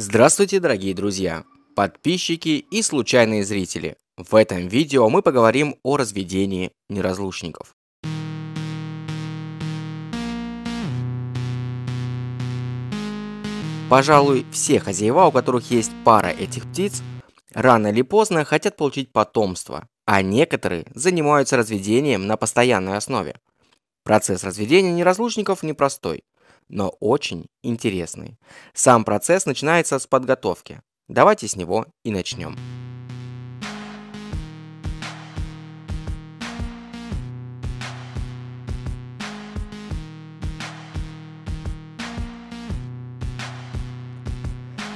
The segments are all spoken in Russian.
Здравствуйте, дорогие друзья, подписчики и случайные зрители. В этом видео мы поговорим о разведении неразлучников. Пожалуй, все хозяева, у которых есть пара этих птиц, рано или поздно хотят получить потомство, а некоторые занимаются разведением на постоянной основе. Процесс разведения неразлучников непростой но очень интересный. Сам процесс начинается с подготовки. Давайте с него и начнем.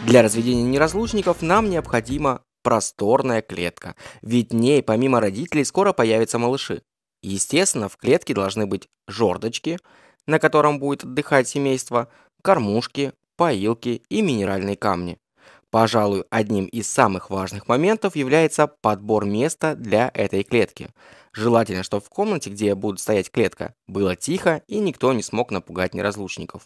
Для разведения неразлучников нам необходима просторная клетка, ведь в ней помимо родителей скоро появятся малыши. Естественно, в клетке должны быть жердочки, на котором будет отдыхать семейство, кормушки, поилки и минеральные камни. Пожалуй, одним из самых важных моментов является подбор места для этой клетки. Желательно, чтобы в комнате, где будет стоять клетка, было тихо и никто не смог напугать неразлучников.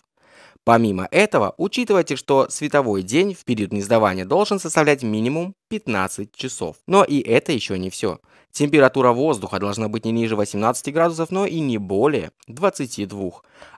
Помимо этого, учитывайте, что световой день в период гнездования должен составлять минимум 15 часов. Но и это еще не все. Температура воздуха должна быть не ниже 18 градусов, но и не более 22,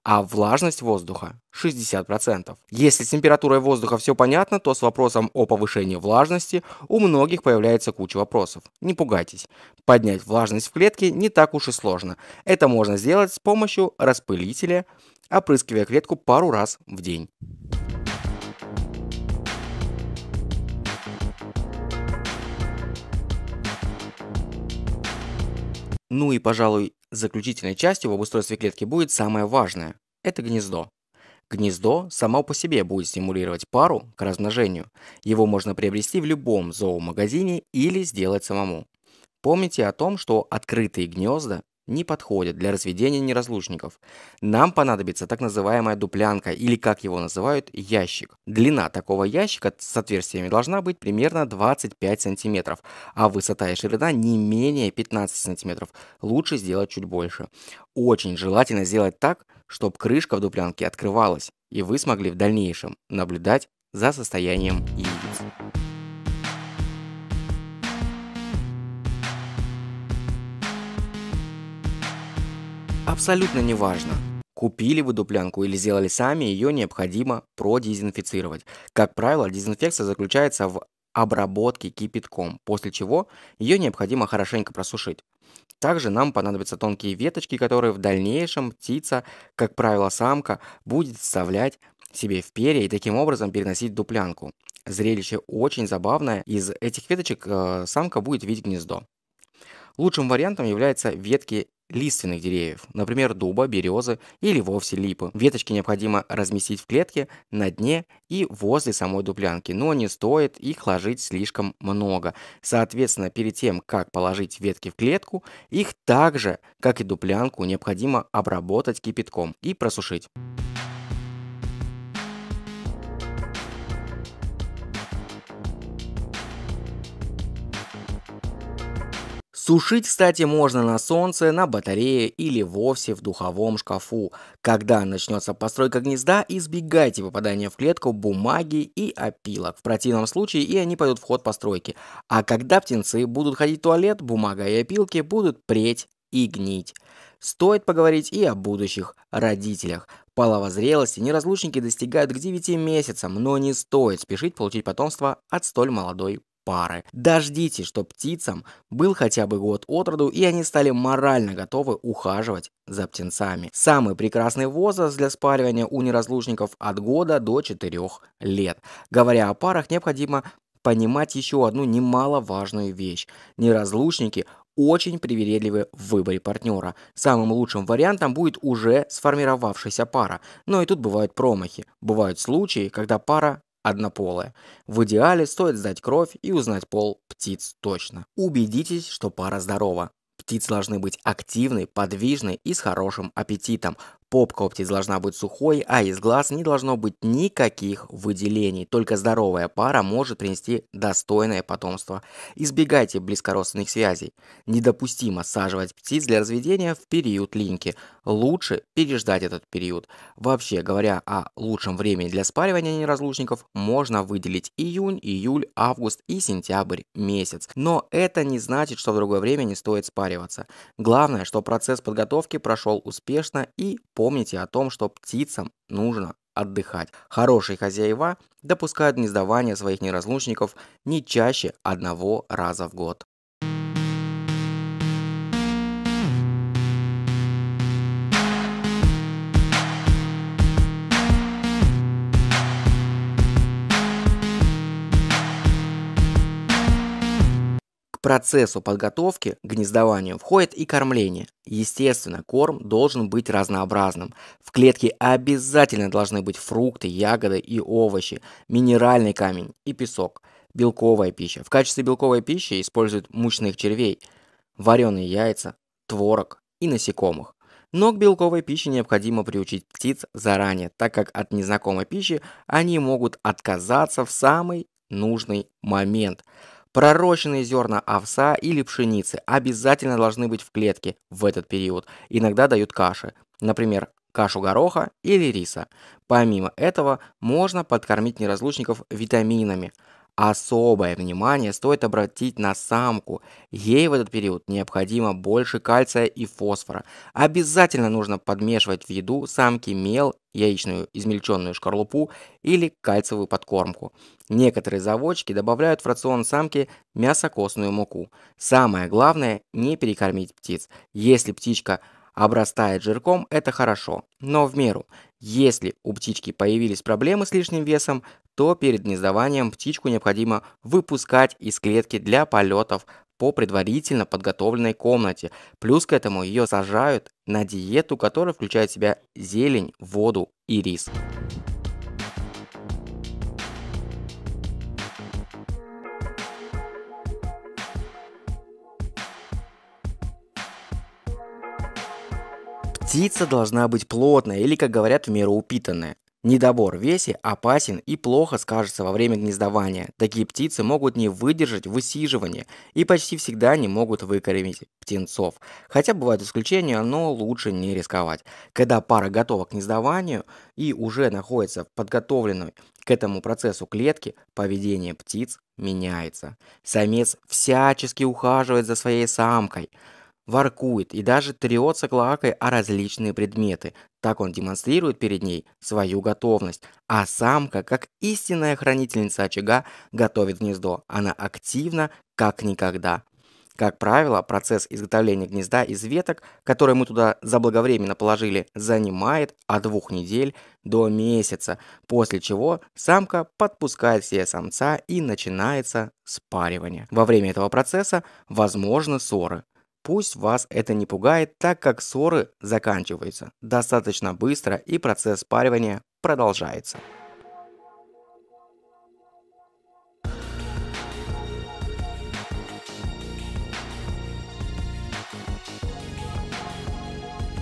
а влажность воздуха 60%. Если с температурой воздуха все понятно, то с вопросом о повышении влажности у многих появляется куча вопросов. Не пугайтесь, поднять влажность в клетке не так уж и сложно. Это можно сделать с помощью распылителя, опрыскивая клетку пару раз в день. Ну и, пожалуй, заключительной частью в обустройстве клетки будет самое важное – это гнездо. Гнездо само по себе будет стимулировать пару к размножению. Его можно приобрести в любом зоомагазине или сделать самому. Помните о том, что открытые гнезда не подходит для разведения неразлучников. Нам понадобится так называемая дуплянка или, как его называют, ящик. Длина такого ящика с отверстиями должна быть примерно 25 сантиметров, а высота и ширина не менее 15 сантиметров. Лучше сделать чуть больше. Очень желательно сделать так, чтобы крышка в дуплянке открывалась, и вы смогли в дальнейшем наблюдать за состоянием яиц. абсолютно неважно, купили вы дуплянку или сделали сами, ее необходимо продезинфицировать. Как правило, дезинфекция заключается в обработке кипятком, после чего ее необходимо хорошенько просушить. Также нам понадобятся тонкие веточки, которые в дальнейшем птица, как правило самка, будет вставлять себе в перья и таким образом переносить дуплянку. Зрелище очень забавное, из этих веточек э, самка будет видеть гнездо. Лучшим вариантом являются ветки лиственных деревьев, например, дуба, березы или вовсе липы. Веточки необходимо разместить в клетке на дне и возле самой дуплянки, но не стоит их ложить слишком много. Соответственно, перед тем, как положить ветки в клетку, их также, как и дуплянку, необходимо обработать кипятком и просушить. Сушить, кстати, можно на солнце, на батарее или вовсе в духовом шкафу. Когда начнется постройка гнезда, избегайте попадания в клетку бумаги и опилок. В противном случае и они пойдут в ход постройки. А когда птенцы будут ходить в туалет, бумага и опилки будут преть и гнить. Стоит поговорить и о будущих родителях. Половой зрелости неразлучники достигают к 9 месяцам, но не стоит спешить получить потомство от столь молодой пары. Дождитесь, что птицам был хотя бы год от роду, и они стали морально готовы ухаживать за птенцами. Самый прекрасный возраст для спаривания у неразлучников от года до 4 лет. Говоря о парах, необходимо понимать еще одну немаловажную вещь. Неразлучники очень привередливы в выборе партнера. Самым лучшим вариантом будет уже сформировавшаяся пара. Но и тут бывают промахи. Бывают случаи, когда пара однополая. В идеале стоит сдать кровь и узнать пол птиц точно. Убедитесь, что пара здорова. Птицы должны быть активны, подвижны и с хорошим аппетитом. Попка у птиц должна быть сухой, а из глаз не должно быть никаких выделений. Только здоровая пара может принести достойное потомство. Избегайте близкородственных связей. Недопустимо саживать птиц для разведения в период линьки. Лучше переждать этот период. Вообще, говоря о лучшем времени для спаривания неразлучников, можно выделить июнь, июль, август и сентябрь месяц. Но это не значит, что в другое время не стоит спариваться. Главное, что процесс подготовки прошел успешно и Помните о том, что птицам нужно отдыхать. Хорошие хозяева допускают гнездование своих неразлучников не чаще одного раза в год. процессу подготовки к гнездованию входит и кормление. Естественно, корм должен быть разнообразным. В клетке обязательно должны быть фрукты, ягоды и овощи, минеральный камень и песок. Белковая пища. В качестве белковой пищи используют мучных червей, вареные яйца, творог и насекомых. Но к белковой пище необходимо приучить птиц заранее, так как от незнакомой пищи они могут отказаться в самый нужный момент – Пророщенные зерна овса или пшеницы обязательно должны быть в клетке в этот период. Иногда дают каши, например, кашу гороха или риса. Помимо этого, можно подкормить неразлучников витаминами – Особое внимание стоит обратить на самку. Ей в этот период необходимо больше кальция и фосфора. Обязательно нужно подмешивать в еду самки мел, яичную измельченную шкарлупу или кальцевую подкормку. Некоторые заводчики добавляют в рацион самки мясокостную муку. Самое главное – не перекормить птиц. Если птичка – Обрастает жирком – это хорошо, но в меру. Если у птички появились проблемы с лишним весом, то перед гнездованием птичку необходимо выпускать из клетки для полетов по предварительно подготовленной комнате. Плюс к этому ее сажают на диету, которая включает в себя зелень, воду и рис. Птица должна быть плотная или, как говорят, в меру упитанная. Недобор в весе опасен и плохо скажется во время гнездования. Такие птицы могут не выдержать высиживание и почти всегда не могут выкормить птенцов. Хотя бывают исключения, но лучше не рисковать. Когда пара готова к гнездованию и уже находится в подготовленной к этому процессу клетки, поведение птиц меняется. Самец всячески ухаживает за своей самкой – воркует и даже трется клакой о различные предметы. Так он демонстрирует перед ней свою готовность. А самка, как истинная хранительница очага, готовит гнездо. Она активна, как никогда. Как правило, процесс изготовления гнезда из веток, которые мы туда заблаговременно положили, занимает от двух недель до месяца, после чего самка подпускает все самца и начинается спаривание. Во время этого процесса возможны ссоры. Пусть вас это не пугает, так как ссоры заканчиваются достаточно быстро и процесс спаривания продолжается.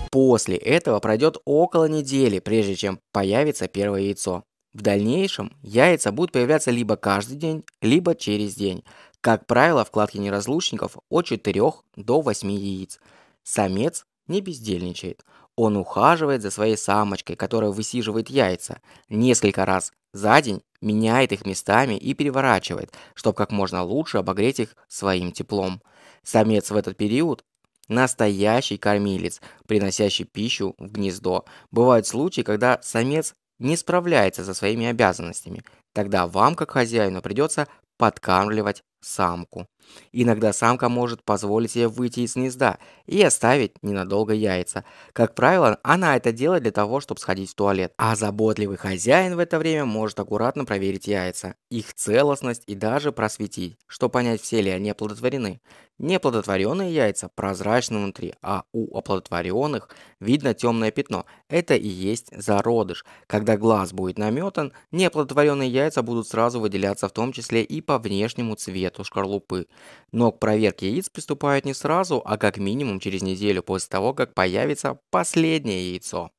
После этого пройдет около недели, прежде чем появится первое яйцо. В дальнейшем яйца будут появляться либо каждый день, либо через день. Как правило, в кладке неразлучников от 4 до 8 яиц. Самец не бездельничает. Он ухаживает за своей самочкой, которая высиживает яйца, несколько раз за день меняет их местами и переворачивает, чтобы как можно лучше обогреть их своим теплом. Самец в этот период настоящий кормилец, приносящий пищу в гнездо. Бывают случаи, когда самец не справляется со своими обязанностями. Тогда вам, как хозяину, придется подкармливать самку. Иногда самка может позволить ей выйти из гнезда и оставить ненадолго яйца. Как правило, она это делает для того, чтобы сходить в туалет. А заботливый хозяин в это время может аккуратно проверить яйца, их целостность и даже просветить, чтобы понять, все ли они оплодотворены. Неплодотворенные яйца прозрачны внутри, а у оплодотворенных видно темное пятно. Это и есть зародыш. Когда глаз будет наметан, неплодотворенные яйца будут сразу выделяться в том числе и по внешнему цвету шкарлупы. Но к проверке яиц приступают не сразу, а как минимум через неделю после того, как появится последнее яйцо.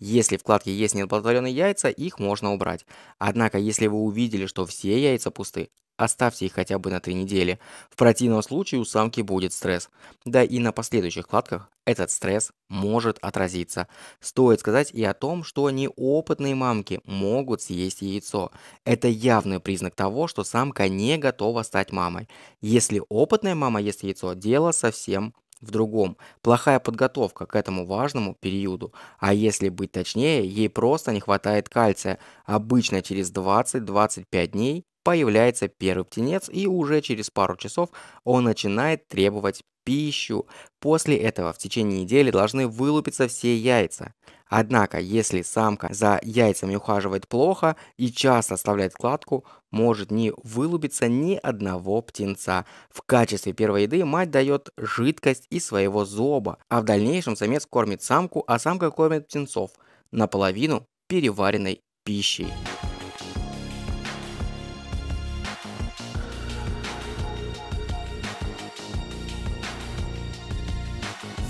Если в кладке есть неоплодотворенные яйца, их можно убрать. Однако, если вы увидели, что все яйца пусты, Оставьте их хотя бы на три недели. В противном случае у самки будет стресс. Да и на последующих кладках этот стресс может отразиться. Стоит сказать и о том, что неопытные мамки могут съесть яйцо. Это явный признак того, что самка не готова стать мамой. Если опытная мама ест яйцо, дело совсем в другом. Плохая подготовка к этому важному периоду. А если быть точнее, ей просто не хватает кальция. Обычно через 20-25 дней появляется первый птенец, и уже через пару часов он начинает требовать пищу. После этого в течение недели должны вылупиться все яйца. Однако, если самка за яйцами ухаживает плохо и часто оставляет кладку, может не вылупиться ни одного птенца. В качестве первой еды мать дает жидкость из своего зоба, а в дальнейшем самец кормит самку, а самка кормит птенцов наполовину переваренной пищей.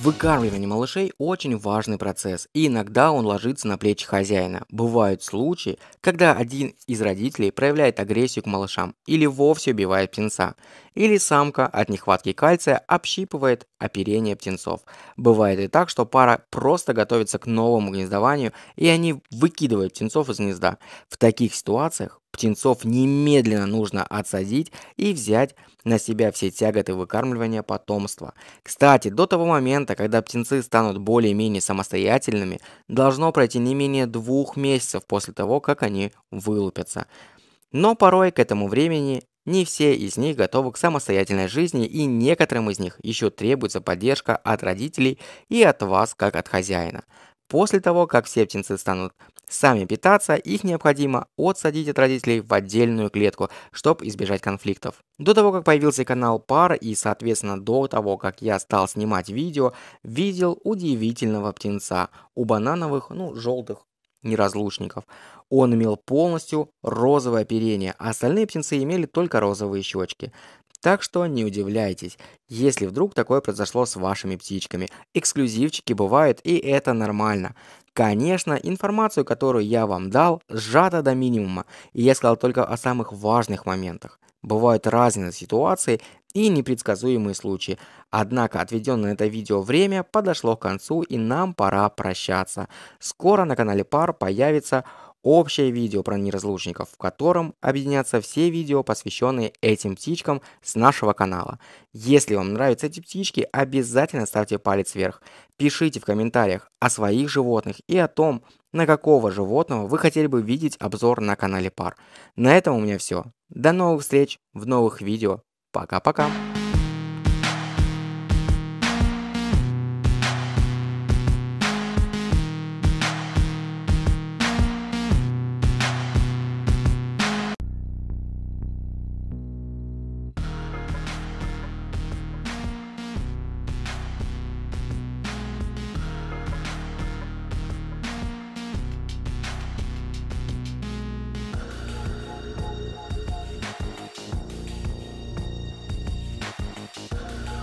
Выкармливание малышей очень важный процесс, и иногда он ложится на плечи хозяина. Бывают случаи, когда один из родителей проявляет агрессию к малышам или вовсе убивает птенца, или самка от нехватки кальция общипывает оперение птенцов. Бывает и так, что пара просто готовится к новому гнездованию, и они выкидывают птенцов из гнезда. В таких ситуациях Птенцов немедленно нужно отсадить и взять на себя все тяготы выкармливания потомства. Кстати, до того момента, когда птенцы станут более-менее самостоятельными, должно пройти не менее двух месяцев после того, как они вылупятся. Но порой к этому времени не все из них готовы к самостоятельной жизни, и некоторым из них еще требуется поддержка от родителей и от вас, как от хозяина. После того, как септинцы станут сами питаться, их необходимо отсадить от родителей в отдельную клетку, чтобы избежать конфликтов. До того, как появился канал пар и, соответственно, до того, как я стал снимать видео, видел удивительного птенца у банановых, ну, желтых неразлучников. Он имел полностью розовое оперение, а остальные птенцы имели только розовые щечки. Так что не удивляйтесь, если вдруг такое произошло с вашими птичками. Эксклюзивчики бывают, и это нормально. Конечно, информацию, которую я вам дал, сжата до минимума, и я сказал только о самых важных моментах. Бывают разные ситуации и непредсказуемые случаи. Однако отведенное это видео время подошло к концу и нам пора прощаться. Скоро на канале Пар появится общее видео про неразлучников, в котором объединятся все видео, посвященные этим птичкам с нашего канала. Если вам нравятся эти птички, обязательно ставьте палец вверх. Пишите в комментариях о своих животных и о том, на какого животного вы хотели бы видеть обзор на канале Пар. На этом у меня все. До новых встреч в новых видео. Пока-пока.